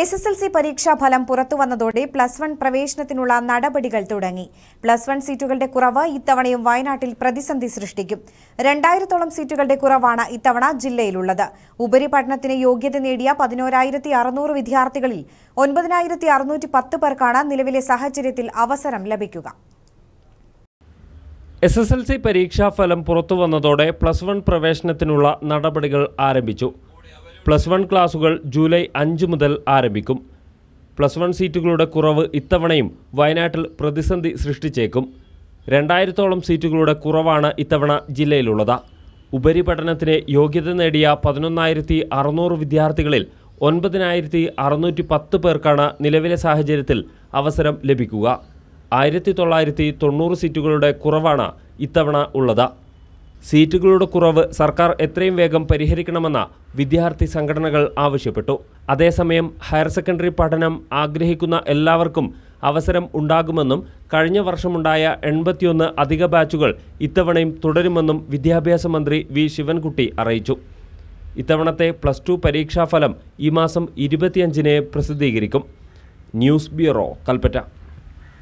S S L C പരീക്ഷാ ഫലം പുറത്തുവന്നതോടെ plus one പ്രവേശനത്തിനുള്ള നടപടികൾ തുടങ്ങി പ്ലസ് വൺ സീറ്റുകളുടെ കുറവ് ഇത്തവണയും വയനാട്ടിൽ പ്രതിസന്ധി സൃഷ്ടിക്കും രണ്ടായിരത്തോളം സീറ്റുകളുടെ കുറവാണ് ഇത്തവണ ജില്ലയിലുള്ളത് ഉപരിപഠനത്തിന് യോഗ്യത നേടിയ പതിനോരായിരത്തി അറുന്നൂറ് വിദ്യാർത്ഥികളിൽ ഒൻപതിനായിരത്തി അറുന്നൂറ്റി പത്ത് പേർക്കാണ് നിലവിലെ സാഹചര്യത്തിൽ അവസരം ലഭിക്കുക എസ് എസ് എൽ സി ഫലം പുറത്തുവന്നതോടെ പ്ലസ് വൺ പ്രവേശനത്തിനുള്ള നടപടികൾ ആരംഭിച്ചു പ്ലസ് വൺ ക്ലാസുകൾ ജൂലൈ അഞ്ച് മുതൽ ആരംഭിക്കും പ്ലസ് വൺ സീറ്റുകളുടെ കുറവ് ഇത്തവണയും വയനാട്ടിൽ പ്രതിസന്ധി സൃഷ്ടിച്ചേക്കും രണ്ടായിരത്തോളം സീറ്റുകളുടെ കുറവാണ് ഇത്തവണ ജില്ലയിലുള്ളത് ഉപരിപഠനത്തിന് യോഗ്യത നേടിയ പതിനൊന്നായിരത്തി അറുന്നൂറ് വിദ്യാർത്ഥികളിൽ ഒൻപതിനായിരത്തി അറുന്നൂറ്റി പത്ത് പേർക്കാണ് നിലവിലെ സാഹചര്യത്തിൽ അവസരം ലഭിക്കുക ആയിരത്തി തൊള്ളായിരത്തി തൊണ്ണൂറ് സീറ്റുകളുടെ കുറവാണ് ഇത്തവണ ഉള്ളത് സീറ്റുകളുടെ കുറവ് സർക്കാർ എത്രയും വേഗം പരിഹരിക്കണമെന്ന വിദ്യാർത്ഥി സംഘടനകൾ ആവശ്യപ്പെട്ടു അതേസമയം ഹയർ സെക്കൻഡറി പഠനം ആഗ്രഹിക്കുന്ന എല്ലാവർക്കും അവസരം ഉണ്ടാകുമെന്നും കഴിഞ്ഞ വർഷമുണ്ടായ എൺപത്തിയൊന്ന് അധിക ബാച്ചുകൾ ഇത്തവണയും തുടരുമെന്നും വിദ്യാഭ്യാസ മന്ത്രി വി ശിവൻകുട്ടി അറിയിച്ചു ഇത്തവണത്തെ പ്ലസ് ടു പരീക്ഷാഫലം ഈ മാസം ഇരുപത്തിയഞ്ചിനെ പ്രസിദ്ധീകരിക്കും ന്യൂസ് ബ്യൂറോ കൽപ്പറ്റ